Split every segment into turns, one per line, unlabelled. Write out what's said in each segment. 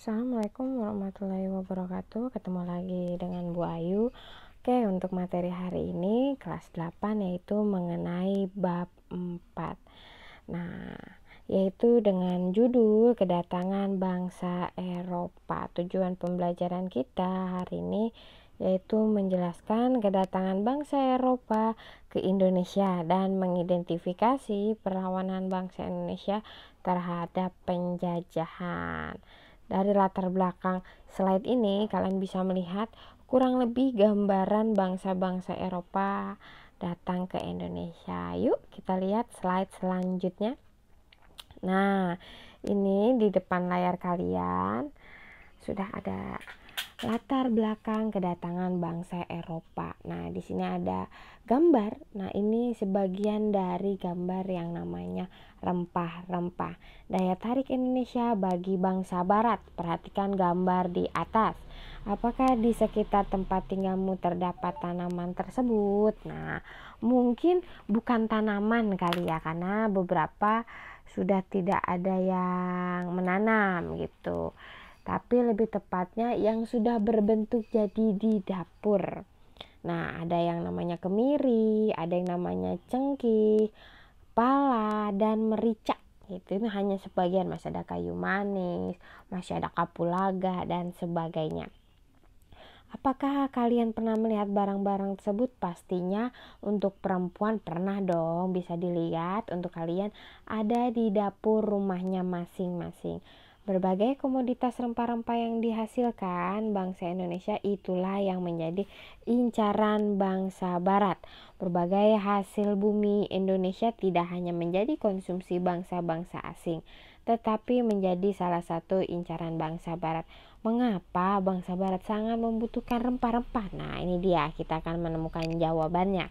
Assalamualaikum warahmatullahi wabarakatuh Ketemu lagi dengan Bu Ayu Oke untuk materi hari ini kelas 8 yaitu mengenai bab 4 Nah yaitu dengan judul kedatangan bangsa Eropa Tujuan pembelajaran kita hari ini yaitu menjelaskan kedatangan bangsa Eropa ke Indonesia dan mengidentifikasi perlawanan bangsa Indonesia terhadap penjajahan. Dari latar belakang slide ini, kalian bisa melihat kurang lebih gambaran bangsa-bangsa Eropa datang ke Indonesia. Yuk, kita lihat slide selanjutnya. Nah, ini di depan layar kalian sudah ada latar belakang kedatangan bangsa Eropa. Nah, di sini ada gambar. Nah, ini sebagian dari gambar yang namanya rempah-rempah. Daya tarik Indonesia bagi bangsa barat. Perhatikan gambar di atas. Apakah di sekitar tempat tinggalmu terdapat tanaman tersebut? Nah, mungkin bukan tanaman kali ya karena beberapa sudah tidak ada yang menanam gitu tapi lebih tepatnya yang sudah berbentuk jadi di dapur. Nah, ada yang namanya kemiri, ada yang namanya cengkih, pala, dan merica. Itu, itu hanya sebagian, masih ada kayu manis, masih ada kapulaga, dan sebagainya. Apakah kalian pernah melihat barang-barang tersebut? Pastinya untuk perempuan pernah dong bisa dilihat untuk kalian ada di dapur rumahnya masing-masing. Berbagai komoditas rempah-rempah yang dihasilkan bangsa Indonesia itulah yang menjadi incaran bangsa Barat. Berbagai hasil bumi Indonesia tidak hanya menjadi konsumsi bangsa-bangsa asing, tetapi menjadi salah satu incaran bangsa Barat. Mengapa bangsa Barat sangat membutuhkan rempah-rempah? Nah, ini dia, kita akan menemukan jawabannya.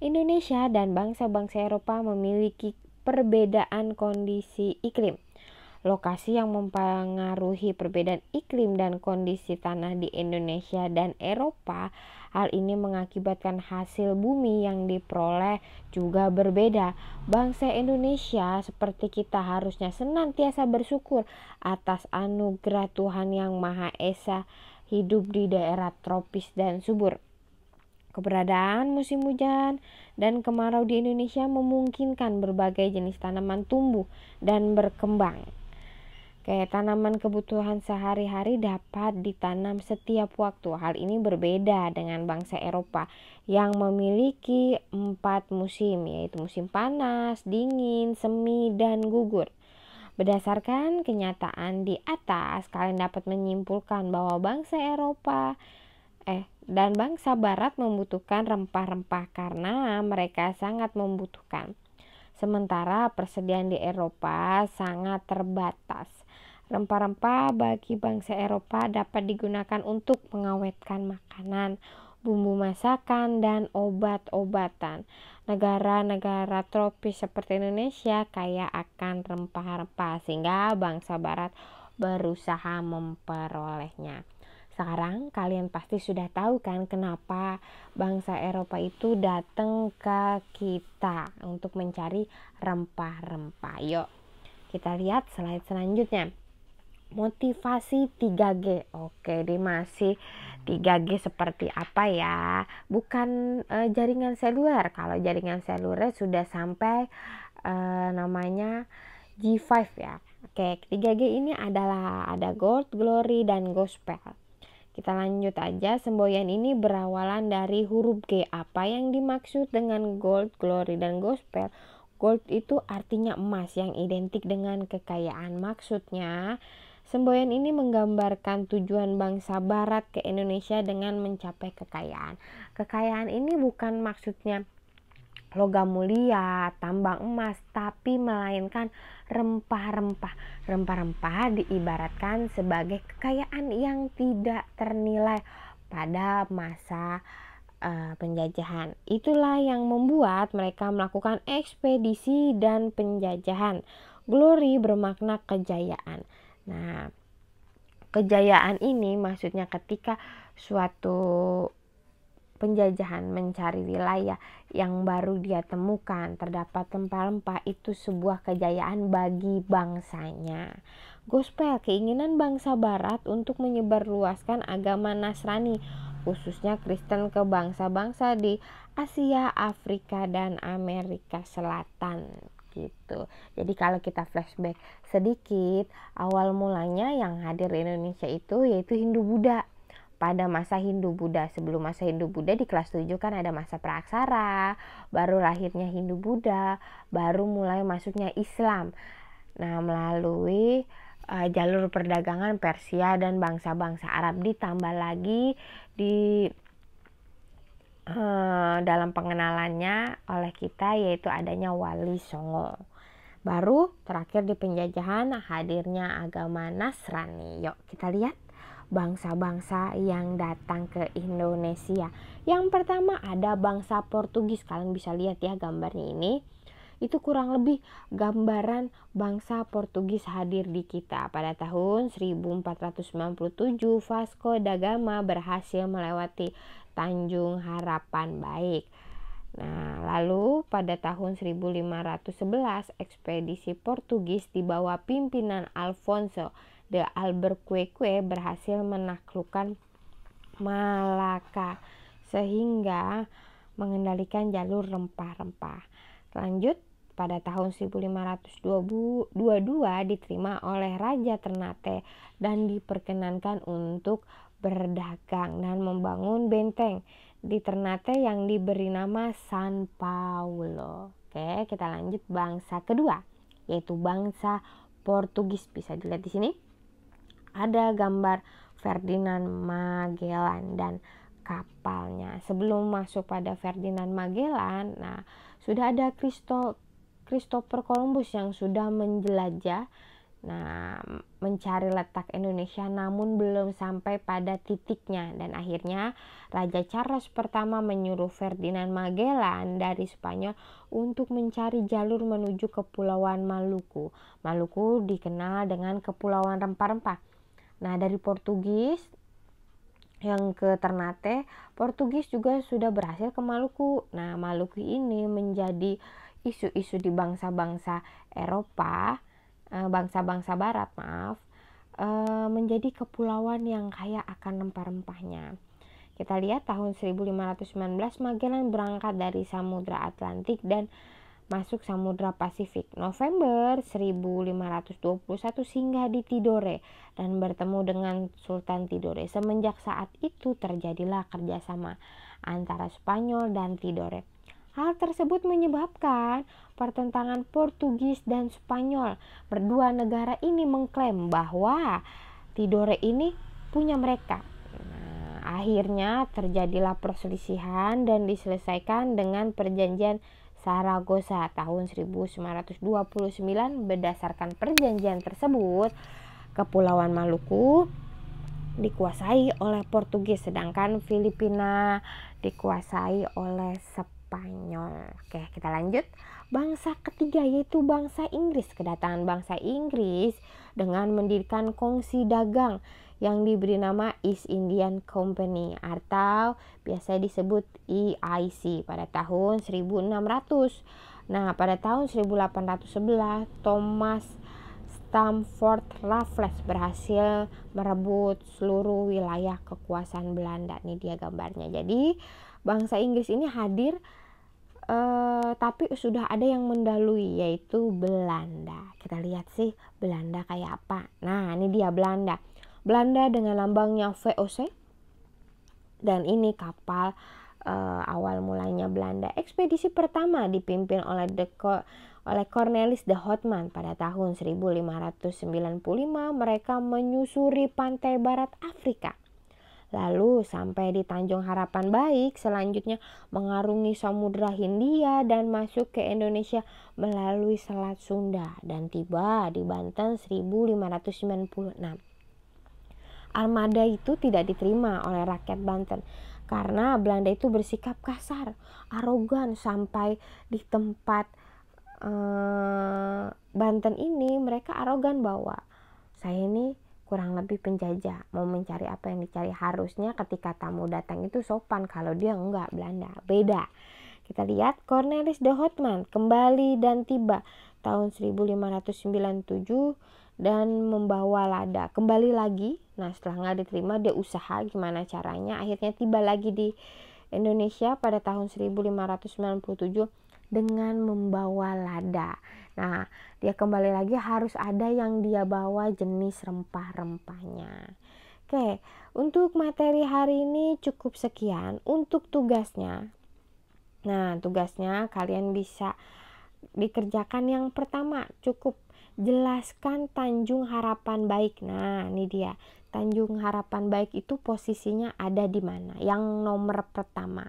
Indonesia dan bangsa-bangsa Eropa memiliki perbedaan kondisi iklim lokasi yang mempengaruhi perbedaan iklim dan kondisi tanah di Indonesia dan Eropa. Hal ini mengakibatkan hasil bumi yang diperoleh juga berbeda. Bangsa Indonesia seperti kita harusnya senantiasa bersyukur atas anugerah Tuhan yang Maha Esa hidup di daerah tropis dan subur. Keberadaan musim hujan dan kemarau di Indonesia memungkinkan berbagai jenis tanaman tumbuh dan berkembang. Kayak tanaman kebutuhan sehari-hari dapat ditanam setiap waktu. Hal ini berbeda dengan bangsa Eropa yang memiliki empat musim, yaitu musim panas, dingin, semi, dan gugur. Berdasarkan kenyataan di atas, kalian dapat menyimpulkan bahwa bangsa Eropa eh dan bangsa barat membutuhkan rempah-rempah karena mereka sangat membutuhkan. Sementara persediaan di Eropa sangat terbatas. Rempah-rempah bagi bangsa Eropa dapat digunakan untuk mengawetkan makanan, bumbu masakan, dan obat-obatan. Negara-negara tropis seperti Indonesia kaya akan rempah-rempah, sehingga bangsa Barat berusaha memperolehnya. Sekarang kalian pasti sudah tahu kan kenapa bangsa Eropa itu datang ke kita untuk mencari rempah-rempah. Yuk, kita lihat slide selanjutnya motivasi 3G. Oke, ini masih 3G seperti apa ya? Bukan e, jaringan seluler. Kalau jaringan seluler sudah sampai e, namanya G5 ya. Oke, 3G ini adalah ada gold, glory, dan gospel. Kita lanjut aja, semboyan ini berawalan dari huruf G. Apa yang dimaksud dengan gold, glory, dan gospel? Gold itu artinya emas yang identik dengan kekayaan. Maksudnya, Semboyan ini menggambarkan tujuan bangsa barat ke Indonesia dengan mencapai kekayaan. Kekayaan ini bukan maksudnya logam mulia, tambang emas, tapi melainkan rempah-rempah. Rempah-rempah diibaratkan sebagai kekayaan yang tidak ternilai pada masa eh, penjajahan. Itulah yang membuat mereka melakukan ekspedisi dan penjajahan. Glory bermakna kejayaan. Nah, kejayaan ini maksudnya ketika suatu penjajahan mencari wilayah yang baru dia temukan terdapat rempah-rempah itu sebuah kejayaan bagi bangsanya. Gospel keinginan bangsa barat untuk menyebarluaskan agama Nasrani khususnya Kristen ke bangsa-bangsa di Asia, Afrika, dan Amerika Selatan gitu. Jadi kalau kita flashback sedikit, awal mulanya yang hadir di Indonesia itu yaitu Hindu Buddha. Pada masa Hindu Buddha, sebelum masa Hindu Buddha di kelas 7 kan ada masa praaksara, baru lahirnya Hindu Buddha, baru mulai masuknya Islam. Nah, melalui uh, jalur perdagangan Persia dan bangsa-bangsa Arab ditambah lagi di Eh, dalam pengenalannya oleh kita yaitu adanya Wali Songo. Baru terakhir di penjajahan hadirnya agama Nasrani. Yuk kita lihat bangsa-bangsa yang datang ke Indonesia. Yang pertama ada bangsa Portugis. Kalian bisa lihat ya gambarnya ini itu kurang lebih gambaran bangsa Portugis hadir di kita. Pada tahun 1497 Vasco da Gama berhasil melewati Tanjung Harapan Baik. Nah, lalu pada tahun 1511 ekspedisi Portugis di bawah pimpinan Alfonso de Albuquerque berhasil menaklukkan Malaka sehingga mengendalikan jalur rempah-rempah. Lanjut pada tahun 1522 diterima oleh Raja Ternate dan diperkenankan untuk berdagang dan membangun benteng di Ternate yang diberi nama San Paulo. Oke, kita lanjut bangsa kedua, yaitu bangsa Portugis. Bisa dilihat di sini. Ada gambar Ferdinand Magellan dan kapalnya. Sebelum masuk pada Ferdinand Magellan, nah sudah ada Kristo Christopher Columbus yang sudah menjelajah Nah, mencari letak Indonesia namun belum sampai pada titiknya dan akhirnya Raja Charles pertama menyuruh Ferdinand Magellan dari Spanyol untuk mencari jalur menuju kepulauan Maluku. Maluku dikenal dengan kepulauan rempah-rempah. Nah, dari Portugis yang ke Ternate, Portugis juga sudah berhasil ke Maluku. Nah, Maluku ini menjadi isu-isu di bangsa-bangsa Eropa Eh, bangsa-bangsa barat maaf eh, menjadi kepulauan yang kaya akan rempah-rempahnya. Kita lihat tahun 1519 Magellan berangkat dari Samudra Atlantik dan masuk Samudra Pasifik. November 1521 singgah di Tidore dan bertemu dengan Sultan Tidore. Semenjak saat itu terjadilah kerjasama antara Spanyol dan Tidore. Hal tersebut menyebabkan pertentangan Portugis dan Spanyol. Berdua negara ini mengklaim bahwa Tidore ini punya mereka. Nah, akhirnya terjadilah perselisihan dan diselesaikan dengan perjanjian Saragosa tahun 1929 berdasarkan perjanjian tersebut Kepulauan Maluku dikuasai oleh Portugis sedangkan Filipina dikuasai oleh Spanyol Spanyol. Oke, kita lanjut. Bangsa ketiga yaitu bangsa Inggris. Kedatangan bangsa Inggris dengan mendirikan kongsi dagang yang diberi nama East Indian Company atau biasa disebut EIC pada tahun 1600. Nah, pada tahun 1811 Thomas Stamford Raffles berhasil merebut seluruh wilayah kekuasaan Belanda. Ini dia gambarnya. Jadi, bangsa Inggris ini hadir Uh, tapi sudah ada yang mendahului yaitu Belanda. Kita lihat sih Belanda kayak apa. Nah, ini dia Belanda. Belanda dengan lambangnya VOC. Dan ini kapal uh, awal mulanya Belanda. Ekspedisi pertama dipimpin oleh de oleh Cornelis de Houtman pada tahun 1595. Mereka menyusuri pantai barat Afrika Lalu sampai di Tanjung Harapan Baik, selanjutnya mengarungi Samudra Hindia dan masuk ke Indonesia melalui Selat Sunda dan tiba di Banten 1596. Armada itu tidak diterima oleh rakyat Banten karena Belanda itu bersikap kasar, arogan sampai di tempat eh, Banten ini mereka arogan bahwa saya ini kurang lebih penjajah mau mencari apa yang dicari harusnya ketika tamu datang itu sopan kalau dia enggak Belanda beda kita lihat Cornelis de Houtman kembali dan tiba tahun 1597 dan membawa lada kembali lagi nah setelah nggak diterima dia usaha gimana caranya akhirnya tiba lagi di Indonesia pada tahun 1597 dengan membawa lada Nah, dia kembali lagi harus ada yang dia bawa jenis rempah-rempahnya. Oke, untuk materi hari ini cukup sekian untuk tugasnya. Nah, tugasnya kalian bisa dikerjakan yang pertama cukup jelaskan Tanjung Harapan Baik. Nah, ini dia. Tanjung Harapan Baik itu posisinya ada di mana? Yang nomor pertama.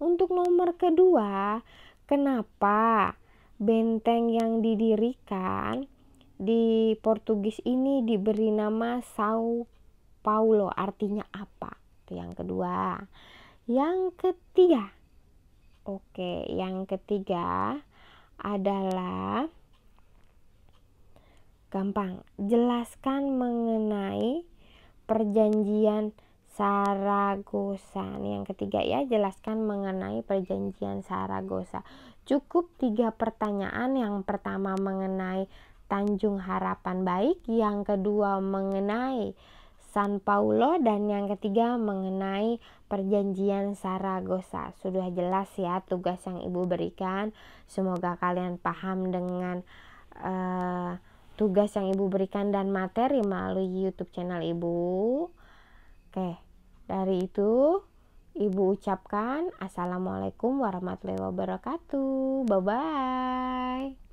Untuk nomor kedua, kenapa Benteng yang didirikan di Portugis ini diberi nama São Paulo, artinya apa? Itu yang kedua. Yang ketiga. Oke, yang ketiga adalah gampang. Jelaskan mengenai perjanjian Saragosa. Ini yang ketiga ya, jelaskan mengenai perjanjian Saragosa. Cukup tiga pertanyaan. Yang pertama mengenai Tanjung Harapan Baik, yang kedua mengenai San Paulo dan yang ketiga mengenai perjanjian Saragosa. Sudah jelas ya tugas yang Ibu berikan. Semoga kalian paham dengan uh, tugas yang Ibu berikan dan materi melalui YouTube channel Ibu. Oke. Okay. Dari itu, Ibu ucapkan Assalamualaikum warahmatullahi wabarakatuh. Bye bye.